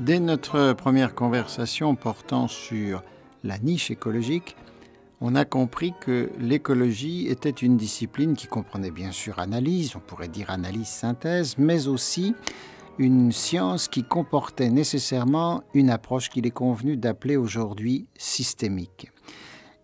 Dès notre première conversation portant sur la niche écologique, on a compris que l'écologie était une discipline qui comprenait bien sûr analyse, on pourrait dire analyse-synthèse, mais aussi une science qui comportait nécessairement une approche qu'il est convenu d'appeler aujourd'hui systémique.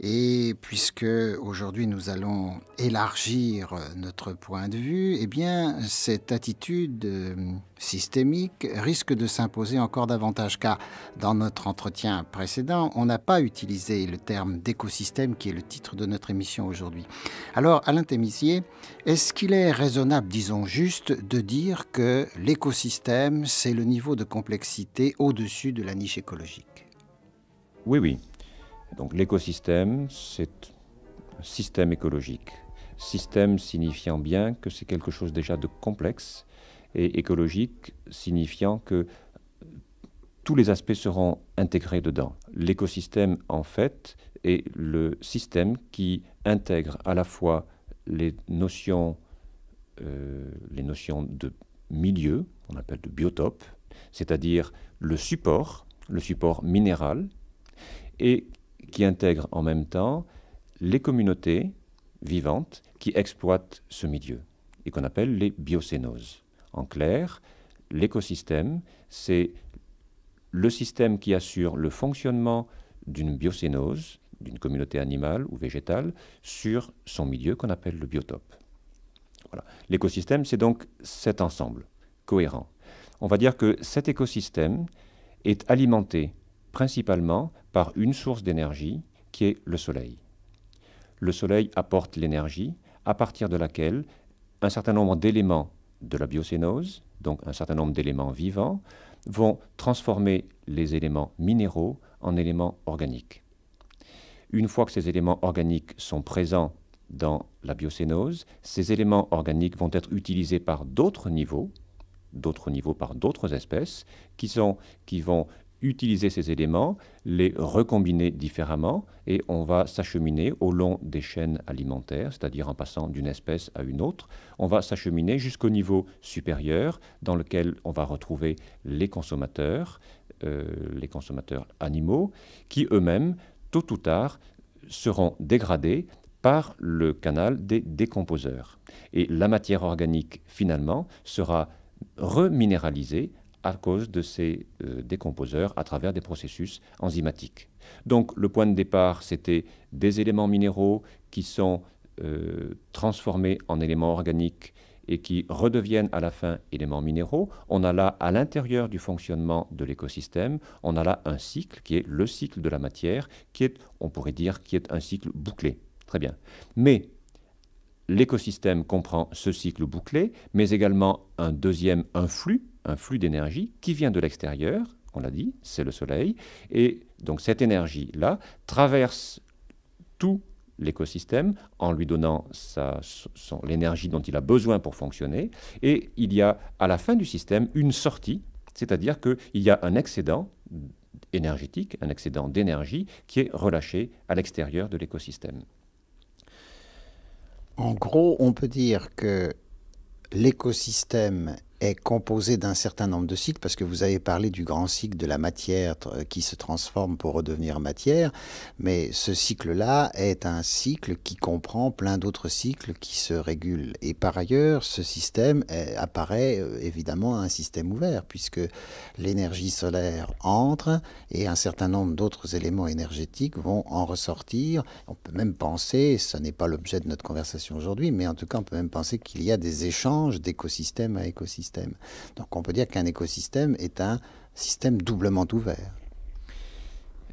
Et puisque aujourd'hui nous allons élargir notre point de vue, eh bien cette attitude euh, systémique risque de s'imposer encore davantage car dans notre entretien précédent, on n'a pas utilisé le terme d'écosystème qui est le titre de notre émission aujourd'hui. Alors Alain Témissier, est-ce qu'il est raisonnable, disons juste, de dire que l'écosystème, c'est le niveau de complexité au-dessus de la niche écologique Oui, oui, donc l'écosystème, c'est un système écologique. Système signifiant bien que c'est quelque chose déjà de complexe et écologique signifiant que tous les aspects seront intégrés dedans. L'écosystème, en fait, est le système qui intègre à la fois les notions, euh, les notions de milieu, on appelle de biotope, c'est-à-dire le support, le support minéral, et qui intègre en même temps les communautés vivantes qui exploitent ce milieu et qu'on appelle les biocénoses. En clair, l'écosystème, c'est le système qui assure le fonctionnement d'une biocénose, d'une communauté animale ou végétale, sur son milieu qu'on appelle le biotope. L'écosystème, c'est donc cet ensemble cohérent. On va dire que cet écosystème est alimenté principalement par une source d'énergie qui est le Soleil. Le Soleil apporte l'énergie à partir de laquelle un certain nombre d'éléments de la biocénose, donc un certain nombre d'éléments vivants, vont transformer les éléments minéraux en éléments organiques. Une fois que ces éléments organiques sont présents dans la biocénose, ces éléments organiques vont être utilisés par d'autres niveaux, d'autres niveaux par d'autres espèces, qui, sont, qui vont utiliser ces éléments, les recombiner différemment et on va s'acheminer au long des chaînes alimentaires, c'est-à-dire en passant d'une espèce à une autre. On va s'acheminer jusqu'au niveau supérieur dans lequel on va retrouver les consommateurs, euh, les consommateurs animaux, qui eux-mêmes, tôt ou tard, seront dégradés par le canal des décomposeurs. Et la matière organique, finalement, sera reminéralisée à cause de ces euh, décomposeurs à travers des processus enzymatiques. Donc le point de départ, c'était des éléments minéraux qui sont euh, transformés en éléments organiques et qui redeviennent à la fin éléments minéraux, on a là à l'intérieur du fonctionnement de l'écosystème, on a là un cycle qui est le cycle de la matière, qui est, on pourrait dire, qui est un cycle bouclé. Très bien. Mais l'écosystème comprend ce cycle bouclé, mais également un deuxième, influx, un flux d'énergie qui vient de l'extérieur, on l'a dit, c'est le Soleil, et donc cette énergie-là traverse tout l'écosystème en lui donnant l'énergie dont il a besoin pour fonctionner, et il y a à la fin du système une sortie, c'est-à-dire qu'il y a un excédent énergétique, un excédent d'énergie qui est relâché à l'extérieur de l'écosystème. En gros, on peut dire que l'écosystème est composé d'un certain nombre de cycles, parce que vous avez parlé du grand cycle de la matière euh, qui se transforme pour redevenir matière, mais ce cycle-là est un cycle qui comprend plein d'autres cycles qui se régulent. Et par ailleurs, ce système euh, apparaît euh, évidemment un système ouvert, puisque l'énergie solaire entre et un certain nombre d'autres éléments énergétiques vont en ressortir. On peut même penser, ce n'est pas l'objet de notre conversation aujourd'hui, mais en tout cas on peut même penser qu'il y a des échanges d'écosystèmes à écosystèmes. Donc on peut dire qu'un écosystème est un système doublement ouvert.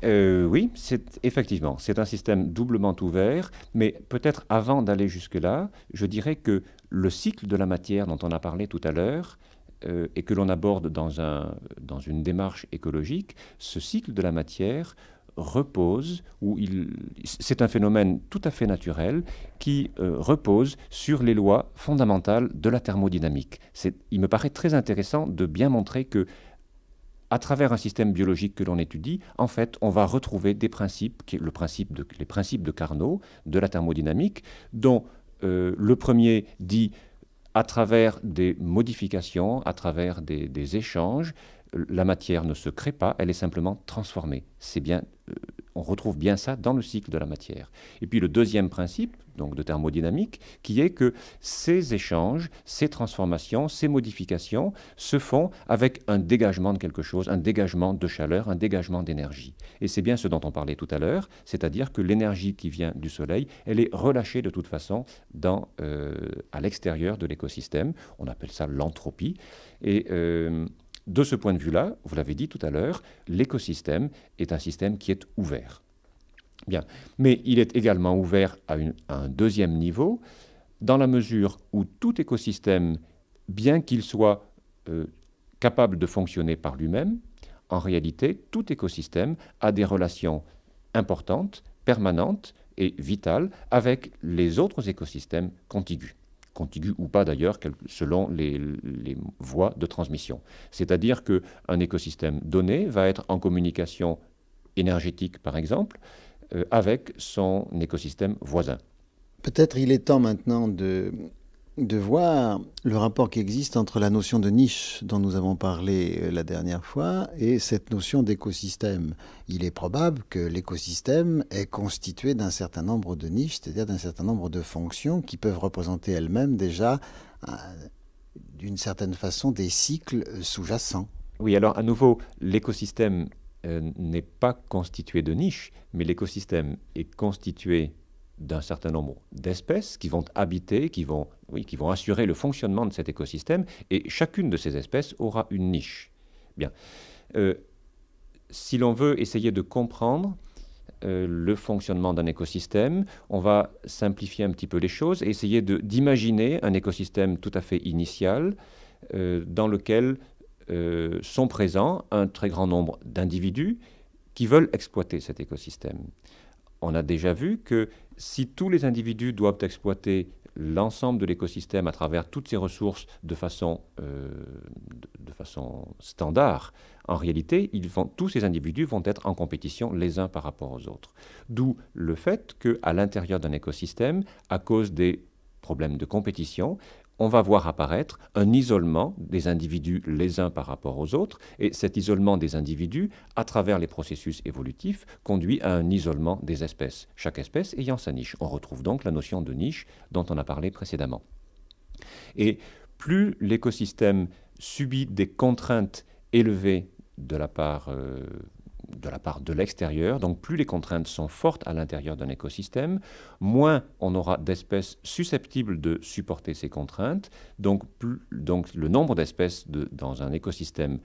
Euh, oui, c'est effectivement, c'est un système doublement ouvert, mais peut-être avant d'aller jusque-là, je dirais que le cycle de la matière dont on a parlé tout à l'heure, euh, et que l'on aborde dans, un, dans une démarche écologique, ce cycle de la matière repose, c'est un phénomène tout à fait naturel qui euh, repose sur les lois fondamentales de la thermodynamique. c'est Il me paraît très intéressant de bien montrer que, à travers un système biologique que l'on étudie, en fait, on va retrouver des principes, qui le principe de, les principes de Carnot, de la thermodynamique, dont euh, le premier dit à travers des modifications, à travers des, des échanges, la matière ne se crée pas, elle est simplement transformée. C'est bien, euh, on retrouve bien ça dans le cycle de la matière. Et puis le deuxième principe, donc de thermodynamique, qui est que ces échanges, ces transformations, ces modifications se font avec un dégagement de quelque chose, un dégagement de chaleur, un dégagement d'énergie. Et c'est bien ce dont on parlait tout à l'heure, c'est-à-dire que l'énergie qui vient du Soleil, elle est relâchée de toute façon dans, euh, à l'extérieur de l'écosystème. On appelle ça l'entropie. Et euh, de ce point de vue-là, vous l'avez dit tout à l'heure, l'écosystème est un système qui est ouvert. Bien. Mais il est également ouvert à, un deuxième niveau, dans la mesure où tout écosystème, bien qu'il soit euh, capable de fonctionner par lui-même, en réalité, tout écosystème a des relations importantes, permanentes et vitales avec les autres écosystèmes contigus contiguë ou pas d'ailleurs, selon les, voies de transmission. C'est-à-dire qu'un écosystème donné va être en communication énergétique, par exemple, euh, avec son écosystème voisin. Peut-être il est temps maintenant de de voir le rapport qui existe entre la notion de niche dont nous avons parlé euh, la dernière fois et cette notion d'écosystème. Il est probable que l'écosystème est constitué d'un certain nombre de niches, c'est-à-dire d'un certain nombre de fonctions qui peuvent représenter elles-mêmes déjà euh, d'une certaine façon des cycles euh, sous-jacents. Oui, alors à nouveau, l'écosystème n'est pas constitué de niches, mais l'écosystème est constitué d'un certain nombre d'espèces qui vont habiter, qui vont, assurer le fonctionnement de cet écosystème, et chacune de ces espèces aura une niche. Bien. Euh, si l'on veut essayer de comprendre euh, le fonctionnement d'un écosystème, on va simplifier un petit peu les choses et essayer d'imaginer un écosystème tout à fait initial euh, dans lequel sont présents un très grand nombre d'individus qui veulent exploiter cet écosystème on a déjà vu que si tous les individus doivent exploiter l'ensemble de l'écosystème à travers toutes ses ressources de façon, euh, de, façon standard, en réalité, tous ces individus vont être en compétition les uns par rapport aux autres. D'où le fait qu'à l'intérieur d'un écosystème, à cause des problèmes de compétition, on va voir apparaître un isolement des individus les uns par rapport aux autres, et cet isolement des individus, à travers les processus évolutifs, conduit à un isolement des espèces, chaque espèce ayant sa niche. On retrouve donc la notion de niche dont on a parlé précédemment. Et plus l'écosystème subit des contraintes élevées de la part euh, de la part de l'extérieur. Donc plus les contraintes sont fortes à l'intérieur d'un écosystème, moins on aura d'espèces susceptibles de supporter ces contraintes. Donc, plus, donc le nombre d'espèces dans un écosystème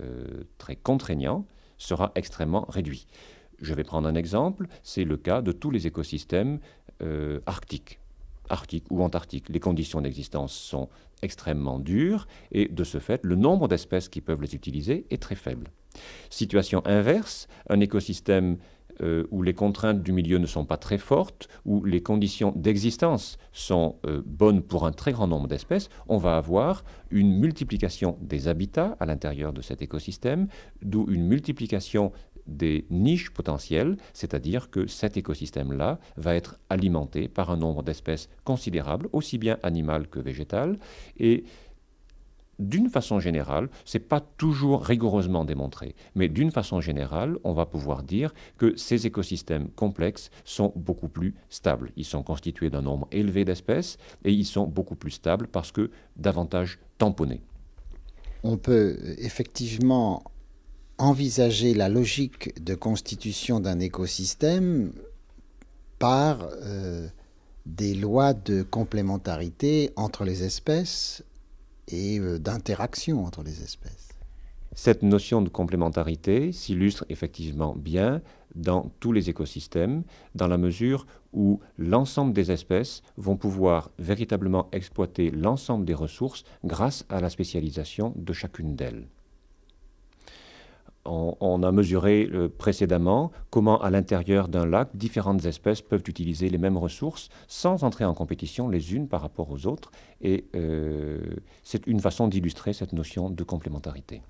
euh, très contraignant sera extrêmement réduit. Je vais prendre un exemple, c'est le cas de tous les écosystèmes euh, arctiques, arctiques ou antarctiques Les conditions d'existence sont extrêmement dures et de ce fait, le nombre d'espèces qui peuvent les utiliser est très faible. Situation inverse, un écosystème euh, où les contraintes du milieu ne sont pas très fortes, où les conditions d'existence sont euh, bonnes pour un très grand nombre d'espèces, on va avoir une multiplication des habitats à l'intérieur de cet écosystème, d'où une multiplication des niches potentielles, c'est-à-dire que cet écosystème-là va être alimenté par un nombre d'espèces considérables, aussi bien animales que végétales, et d'une façon générale, ce n'est pas toujours rigoureusement démontré, mais d'une façon générale, on va pouvoir dire que ces écosystèmes complexes sont beaucoup plus stables. Ils sont constitués d'un nombre élevé d'espèces et ils sont beaucoup plus stables parce que davantage tamponnés. On peut euh, effectivement envisager la logique de constitution d'un écosystème par euh, des lois de complémentarité entre les espèces et euh, d'interaction entre les espèces. Cette notion de complémentarité s'illustre effectivement bien dans tous les écosystèmes, dans la mesure où l'ensemble des espèces vont pouvoir véritablement exploiter l'ensemble des ressources grâce à la spécialisation de chacune d'elles on, a mesuré euh, précédemment comment, à l'intérieur d'un lac, différentes espèces peuvent utiliser les mêmes ressources sans entrer en compétition les unes par rapport aux autres. Et euh, c'est une façon d'illustrer cette notion de complémentarité.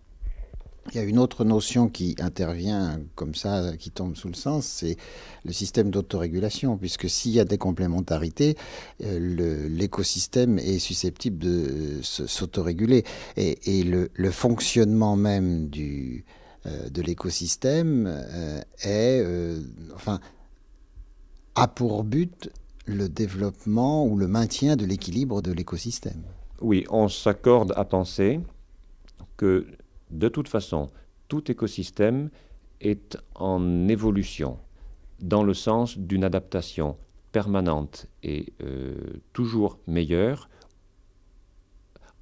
Il y a une autre notion qui intervient comme ça, qui tombe sous le sens, c'est le système d'autorégulation, puisque s'il y a des complémentarités, euh, l'écosystème est susceptible de s'autoréguler. Et, le, fonctionnement même du, euh, de l'écosystème euh, est, euh, enfin, a pour but le développement ou le maintien de l'équilibre de l'écosystème. Oui, on s'accorde à penser que de toute façon, tout écosystème est en évolution dans le sens d'une adaptation permanente et toujours meilleure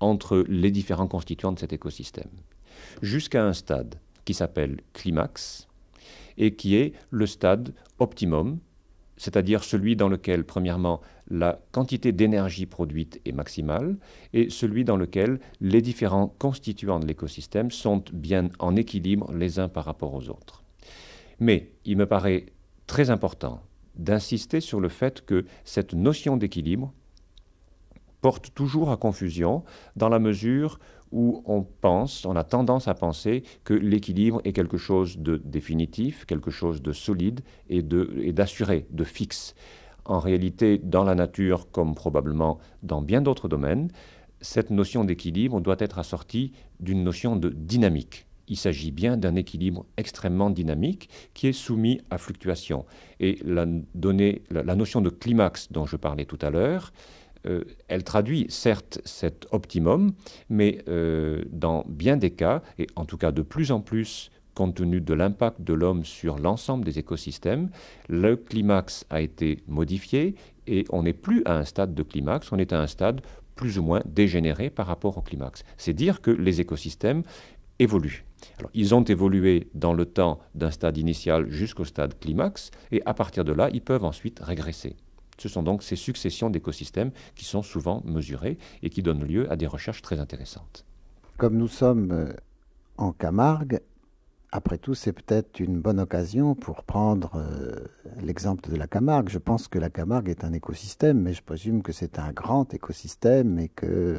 entre les différents constituants de cet écosystème. Jusqu'à un stade, qui s'appelle climax et qui est le stade optimum, c'est-à-dire celui dans lequel, premièrement, la quantité d'énergie produite est maximale et celui dans lequel les différents constituants de l'écosystème sont bien en équilibre les uns par rapport aux autres. Mais il me paraît très important d'insister sur le fait que cette notion d'équilibre porte toujours à confusion dans la mesure où où on pense, on a tendance à penser que l'équilibre est quelque chose de définitif, quelque chose de solide et d'assuré, de, fixe. En réalité, dans la nature, comme probablement dans bien d'autres domaines, cette notion d'équilibre doit être assortie d'une notion de dynamique. Il s'agit bien d'un équilibre extrêmement dynamique qui est soumis à fluctuations. Et la notion de climax dont je parlais tout à l'heure, euh, elle traduit certes cet optimum, mais euh, dans bien des cas, et en tout cas de plus en plus, compte tenu de l'impact de l'homme sur l'ensemble des écosystèmes, le climax a été modifié et on n'est plus à un stade de climax, on est à un stade plus ou moins dégénéré par rapport au climax. C'est dire que les écosystèmes évoluent. ils ont évolué dans le temps d'un stade initial jusqu'au stade climax, et à partir de là, ils peuvent ensuite régresser. Ce sont donc ces successions d'écosystèmes qui sont souvent mesurées et qui donnent lieu à des recherches très intéressantes. Comme nous sommes euh, en Camargue, après tout, c'est peut-être une bonne occasion pour prendre euh, l'exemple de la Camargue. Je pense que la Camargue est un écosystème, mais je présume que c'est un grand écosystème et qu'il euh,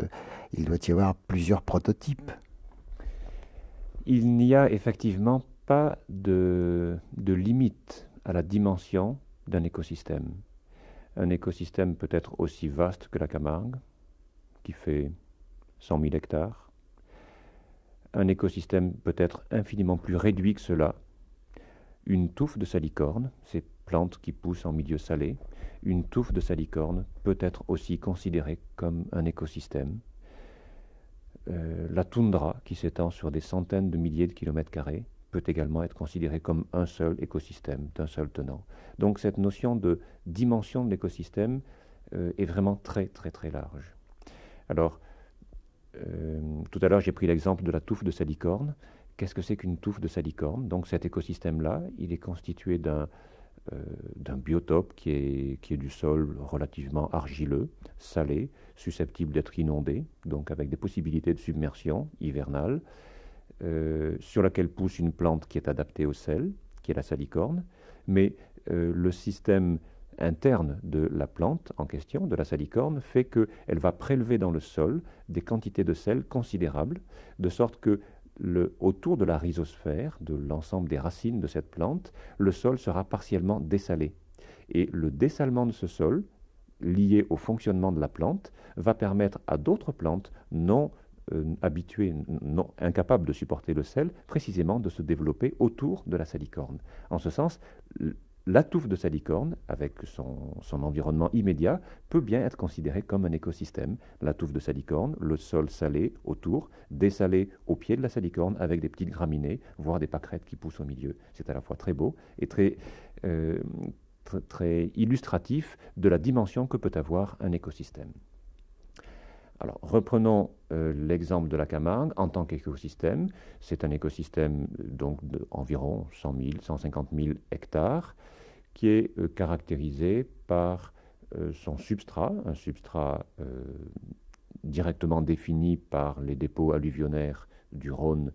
doit y avoir plusieurs prototypes. Il n'y a effectivement pas de limite à la dimension d'un écosystème un écosystème peut-être aussi vaste que la Camargue, qui fait 100 000 hectares, un écosystème peut-être infiniment plus réduit que cela, une touffe de salicorne, ces plantes qui poussent en milieu salé, une touffe de salicorne peut être aussi considérée comme un écosystème. Euh, la toundra qui s'étend sur des centaines de milliers de kilomètres carrés, peut également être considéré comme un seul écosystème, d'un seul tenant. Donc cette notion de dimension de l'écosystème euh, est vraiment très très très large. Alors, euh, tout à l'heure j'ai pris l'exemple de la touffe de salicorne. Qu'est-ce que c'est qu'une touffe de salicorne Donc cet écosystème-là, il est constitué euh, d'un biotope qui est, qui est du sol relativement argileux, salé, susceptible d'être inondé, donc avec des possibilités de submersion hivernale. Euh, sur laquelle pousse une plante qui est adaptée au sel, qui est la salicorne, mais euh, le système interne de la plante en question, de la salicorne, fait qu'elle va prélever dans le sol des quantités de sel considérables, de sorte que autour de la rhizosphère, de l'ensemble des racines de cette plante, le sol sera partiellement dessalé. Et le dessalement de ce sol, lié au fonctionnement de la plante, va permettre à d'autres plantes non euh, habitués, non, incapables de supporter le sel, précisément de se développer autour de la salicorne. En ce sens, la touffe de salicorne, avec son, environnement immédiat, peut bien être considérée comme un écosystème. La touffe de salicorne, le sol salé autour, dessalé au pied de la salicorne avec des petites graminées, voire des pâquerettes qui poussent au milieu. C'est à la fois très beau et très euh, illustratif de la dimension que peut avoir un écosystème. Alors reprenons euh, l'exemple de la Camargue en tant qu'écosystème. C'est un écosystème euh, donc d'environ 100 000, 150 000 hectares qui est euh, caractérisé par son substrat, un substrat directement défini par les dépôts alluvionnaires du Rhône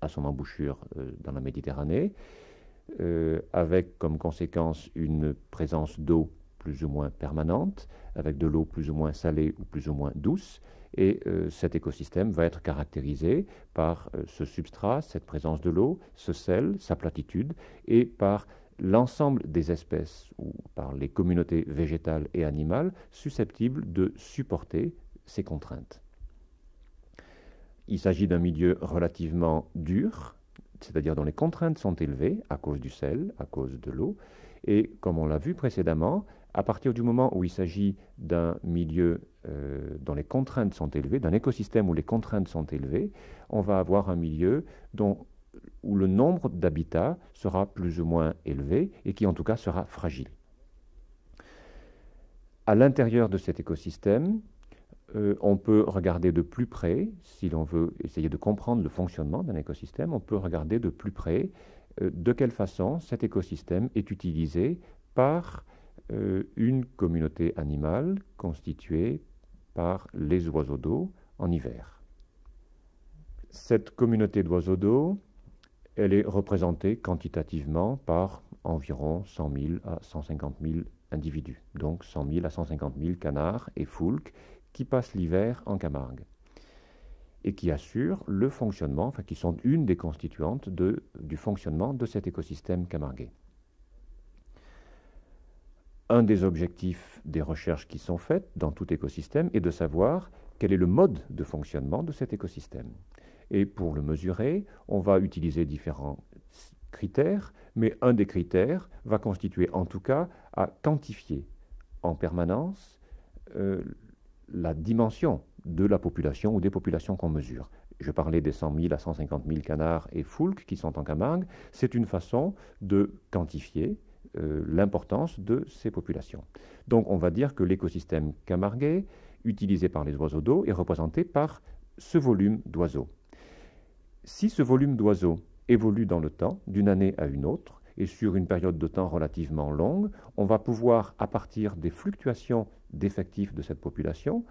à son embouchure dans la Méditerranée, avec comme conséquence une présence d'eau plus ou moins permanente, avec de l'eau plus ou moins salée ou plus ou moins douce. Et euh, cet écosystème va être caractérisé par euh, ce substrat, cette présence de l'eau, ce sel, sa platitude, et par l'ensemble des espèces ou par les communautés végétales et animales susceptibles de supporter ces contraintes. Il s'agit d'un milieu relativement dur, c'est-à-dire dont les contraintes sont élevées à cause du sel, à cause de l'eau, et comme on l'a vu précédemment, à partir du moment où il s'agit d'un milieu euh, dont les contraintes sont élevées, d'un écosystème où les contraintes sont élevées, on va avoir un milieu dont, où le nombre d'habitats sera plus ou moins élevé et qui en tout cas sera fragile. À l'intérieur de cet écosystème, euh, on peut regarder de plus près, si l'on veut essayer de comprendre le fonctionnement d'un écosystème, on peut regarder de plus près euh, de quelle façon cet écosystème est utilisé par euh, une communauté animale constituée par les oiseaux d'eau en hiver. Cette communauté d'oiseaux d'eau, elle est représentée quantitativement par environ 100 000 à 150 000 individus, donc 100 000 à 150 000 canards et foulques qui passent l'hiver en Camargue et qui assurent le fonctionnement, enfin qui sont une des constituantes du fonctionnement de cet écosystème camarguais un des objectifs des recherches qui sont faites dans tout écosystème est de savoir quel est le mode de fonctionnement de cet écosystème. Et pour le mesurer, on va utiliser différents critères, mais un des critères va constituer en tout cas à quantifier en permanence euh, la dimension de la population ou des populations qu'on mesure. Je parlais des 100 000 à 150 000 canards et foulques qui sont en Camargue. C'est une façon de quantifier euh, l'importance de ces populations. Donc on va dire que l'écosystème camarguais, utilisé par les oiseaux d'eau, est représenté par ce volume d'oiseaux. Si ce volume d'oiseaux évolue dans le temps, d'une année à une autre, et sur une période de temps relativement longue, on va pouvoir, à partir des fluctuations d'effectifs de cette population,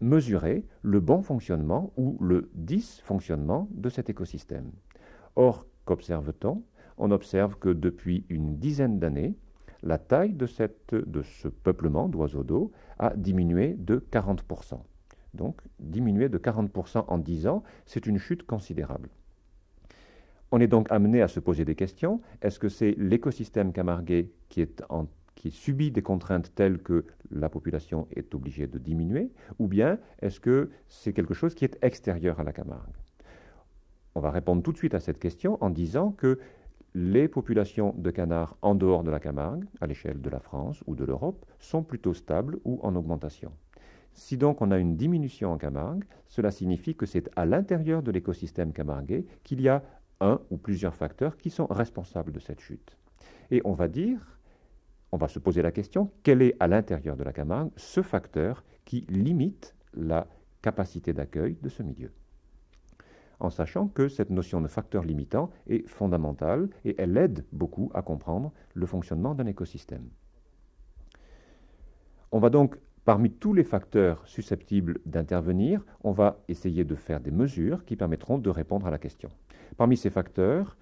mesurer le bon fonctionnement ou le dysfonctionnement de cet écosystème. Or, qu'observe-t-on on observe que depuis une dizaine d'années, la taille de, cette, de ce peuplement d'oiseaux d'eau a diminué de 40%. Donc, diminuer de 40% en 10 ans, c'est une chute considérable. On est donc amené à se poser des questions. Est-ce que c'est l'écosystème camarguais qui, est qui subit des contraintes telles que la population est obligée de diminuer, ou bien est-ce que c'est quelque chose qui est extérieur à la Camargue On va répondre tout de suite à cette question en disant que les populations de canards en dehors de la Camargue, à l'échelle de la France ou de l'Europe, sont plutôt stables ou en augmentation. Si donc on a une diminution en Camargue, cela signifie que c'est à l'intérieur de l'écosystème camarguais qu'il y a un ou plusieurs facteurs qui sont responsables de cette chute. Et on va dire, on va se poser la question, quel est à l'intérieur de la Camargue ce facteur qui limite la capacité d'accueil de ce milieu en sachant que cette notion de facteur limitant est fondamentale et elle aide beaucoup à comprendre le fonctionnement d'un écosystème. On va donc, parmi tous les facteurs susceptibles d'intervenir, on va essayer de faire des mesures qui permettront de répondre à la question. Parmi ces facteurs,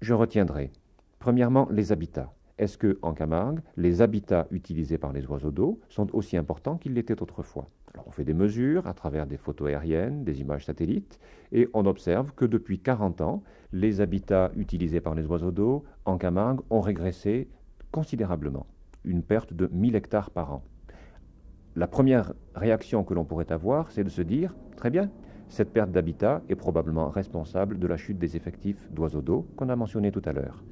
je retiendrai, premièrement, les habitats. Est-ce que, en Camargue, les habitats utilisés par les oiseaux d'eau sont aussi importants qu'ils l'étaient autrefois on fait des mesures à travers des photos aériennes, des images satellites, et on observe que depuis 40 ans, les habitats utilisés par les oiseaux d'eau en Camargue ont régressé considérablement, une perte de 1000 hectares par an. La première réaction que l'on pourrait avoir, c'est de se dire, très bien, cette perte d'habitat est probablement responsable de la chute des effectifs d'oiseaux d'eau qu'on a mentionné tout à l'heure.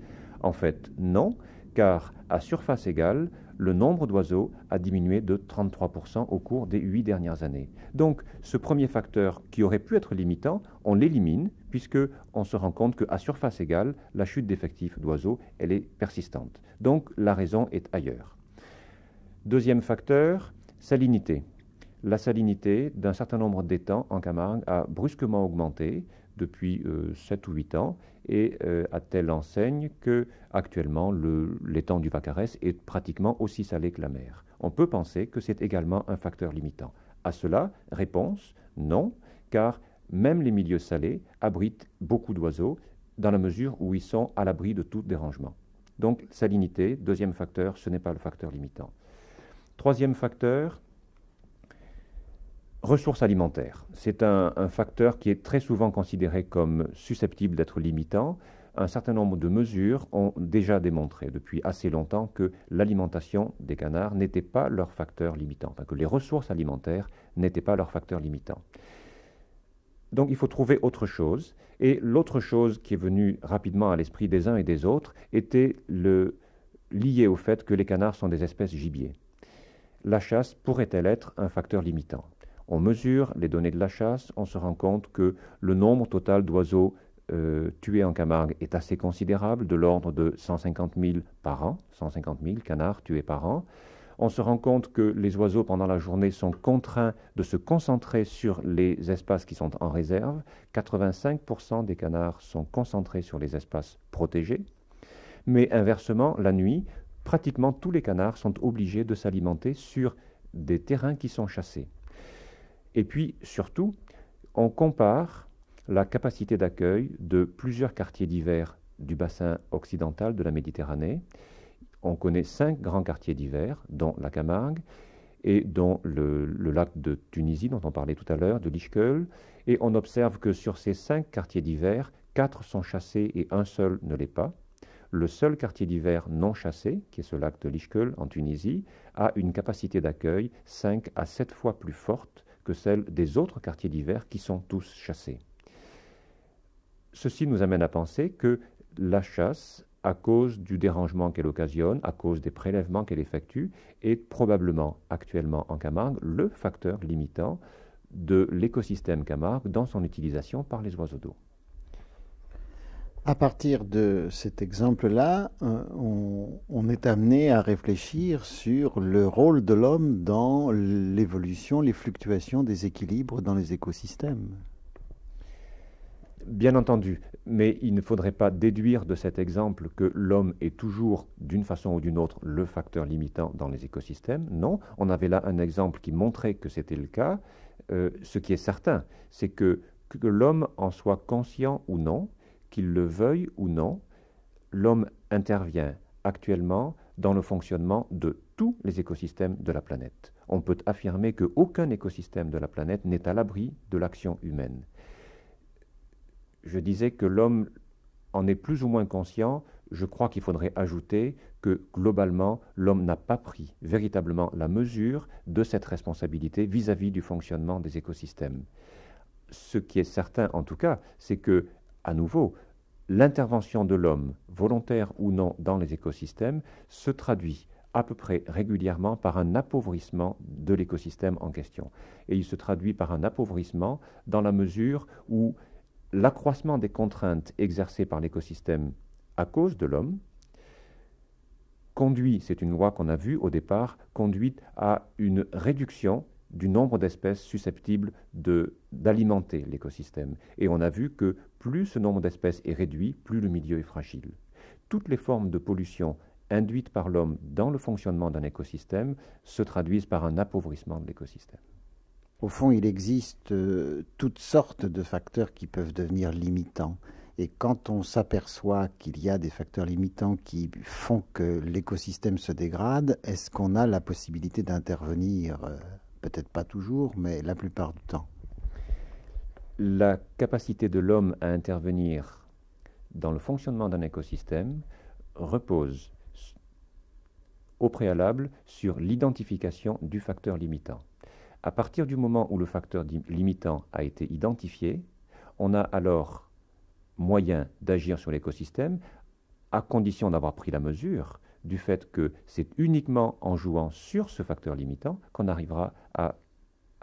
En fait, non, car à surface égale, le nombre d'oiseaux a diminué de 33% au cours des huit dernières années. Donc ce premier facteur qui aurait pu être limitant, on l'élimine puisqu'on se rend compte qu'à surface égale, la chute d'effectifs d'oiseaux, elle est persistante. Donc la raison est ailleurs. Deuxième facteur, salinité. La salinité d'un certain nombre d'étangs en Camargue a brusquement augmenté depuis 7 euh, ou 8 ans et a euh, à telle enseigne que actuellement l'étang du Vacarès est pratiquement aussi salé que la mer. On peut penser que c'est également un facteur limitant. À cela, réponse non, car même les milieux salés abritent beaucoup d'oiseaux dans la mesure où ils sont à l'abri de tout dérangement. Donc salinité, deuxième facteur, ce n'est pas le facteur limitant. Troisième facteur, Ressources alimentaires, c'est un, facteur qui est très souvent considéré comme susceptible d'être limitant. Un certain nombre de mesures ont déjà démontré depuis assez longtemps que l'alimentation des canards n'était pas leur facteur limitant, que les ressources alimentaires n'étaient pas leur facteur limitant. Donc il faut trouver autre chose. Et l'autre chose qui est venue rapidement à l'esprit des uns et des autres était le, au fait que les canards sont des espèces gibier. La chasse pourrait-elle être un facteur limitant on mesure les données de la chasse, on se rend compte que le nombre total d'oiseaux euh, tués en Camargue est assez considérable, de l'ordre de 150 000 par an, 150 000 canards tués par an. On se rend compte que les oiseaux pendant la journée sont contraints de se concentrer sur les espaces qui sont en réserve. 85% des canards sont concentrés sur les espaces protégés. Mais inversement, la nuit, pratiquement tous les canards sont obligés de s'alimenter sur des terrains qui sont chassés. Et puis, surtout, on compare la capacité d'accueil de plusieurs quartiers d'hiver du bassin occidental de la Méditerranée. On connaît cinq grands quartiers d'hiver, dont la Camargue et dont le, lac de Tunisie, dont on parlait tout à l'heure, de Lishkel, Et on observe que sur ces cinq quartiers d'hiver, quatre sont chassés et un seul ne l'est pas. Le seul quartier d'hiver non chassé, qui est ce lac de Lichkeul en Tunisie, a une capacité d'accueil 5 à 7 fois plus forte que celle des autres quartiers d'hiver qui sont tous chassés. Ceci nous amène à penser que la chasse, à cause du dérangement qu'elle occasionne, à cause des prélèvements qu'elle effectue, est probablement actuellement en Camargue le facteur limitant de l'écosystème Camargue dans son utilisation par les oiseaux d'eau à partir de cet exemple-là, euh, on, est amené à réfléchir sur le rôle de l'homme dans l'évolution, les fluctuations des équilibres dans les écosystèmes. Bien entendu, mais il ne faudrait pas déduire de cet exemple que l'homme est toujours, d'une façon ou d'une autre, le facteur limitant dans les écosystèmes. Non, on avait là un exemple qui montrait que c'était le cas. Euh, ce qui est certain, c'est que l'homme en soit conscient ou non, qu'il le veuille ou non, l'homme intervient actuellement dans le fonctionnement de tous les écosystèmes de la planète. On peut affirmer qu'aucun écosystème de la planète n'est à l'abri de l'action humaine. Je disais que l'homme en est plus ou moins conscient. Je crois qu'il faudrait ajouter que globalement, l'homme n'a pas pris véritablement la mesure de cette responsabilité vis-à-vis -vis du fonctionnement des écosystèmes. Ce qui est certain en tout cas, c'est que à nouveau, l'intervention de l'homme, volontaire ou non, dans les écosystèmes, se traduit à peu près régulièrement par un appauvrissement de l'écosystème en question. Et il se traduit par un appauvrissement dans la mesure où l'accroissement des contraintes exercées par l'écosystème à cause de l'homme conduit, c'est une loi qu'on a vue au départ, conduit à une réduction du nombre d'espèces susceptibles d'alimenter l'écosystème. Et on a vu que plus ce nombre d'espèces est réduit, plus le milieu est fragile. Toutes les formes de pollution induites par l'homme dans le fonctionnement d'un écosystème se traduisent par un appauvrissement de l'écosystème. Au fond, il existe euh, toutes sortes de facteurs qui peuvent devenir limitants. Et quand on s'aperçoit qu'il y a des facteurs limitants qui font que l'écosystème se dégrade, est-ce qu'on a la possibilité d'intervenir euh, peut-être pas toujours, mais la plupart du temps La capacité de l'homme à intervenir dans le fonctionnement d'un écosystème repose au préalable sur l'identification du facteur limitant. À partir du moment où le facteur limitant a été identifié, on a alors moyen d'agir sur l'écosystème à condition d'avoir pris la mesure du fait que c'est uniquement en jouant sur ce facteur limitant qu'on arrivera à,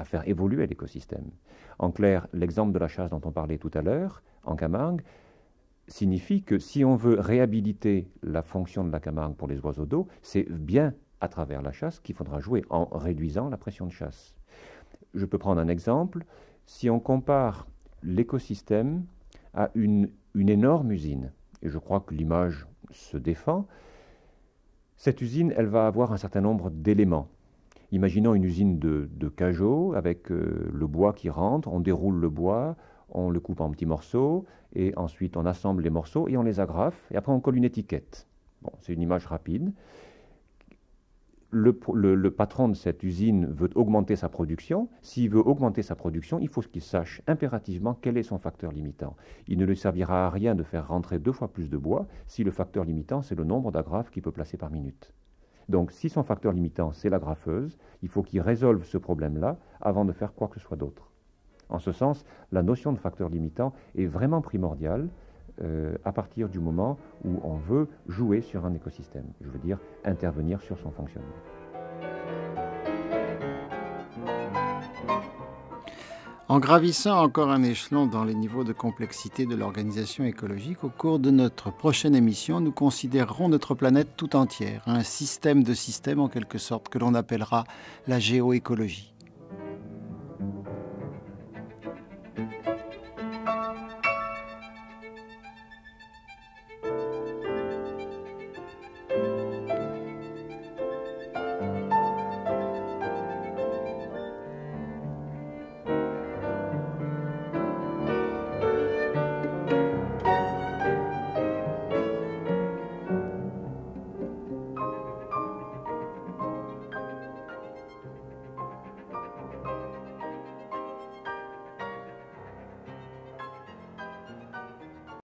faire évoluer l'écosystème. En clair, l'exemple de la chasse dont on parlait tout à l'heure, en Camargue, signifie que si on veut réhabiliter la fonction de la Camargue pour les oiseaux d'eau, c'est bien à travers la chasse qu'il faudra jouer en réduisant la pression de chasse. Je peux prendre un exemple. Si on compare l'écosystème à une énorme usine, et je crois que l'image se défend, cette usine, elle va avoir un certain nombre d'éléments. Imaginons une usine de, de avec euh, le bois qui rentre, on déroule le bois, on le coupe en petits morceaux, et ensuite on assemble les morceaux et on les agrafe, et après on colle une étiquette. Bon, c'est une image rapide le, patron de cette usine veut augmenter sa production. S'il veut augmenter sa production, il faut qu'il sache impérativement quel est son facteur limitant. Il ne lui servira à rien de faire rentrer deux fois plus de bois si le facteur limitant, c'est le nombre d'agrafes qu'il peut placer par minute. Donc si son facteur limitant, c'est l'agrafeuse, il faut qu'il résolve ce problème-là avant de faire quoi que ce soit d'autre. En ce sens, la notion de facteur limitant est vraiment primordiale. Euh, à partir du moment où on veut jouer sur un écosystème, je veux dire intervenir sur son fonctionnement. En gravissant encore un échelon dans les niveaux de complexité de l'organisation écologique, au cours de notre prochaine émission, nous considérerons notre planète tout entière, un système de systèmes en quelque sorte que l'on appellera la géoécologie.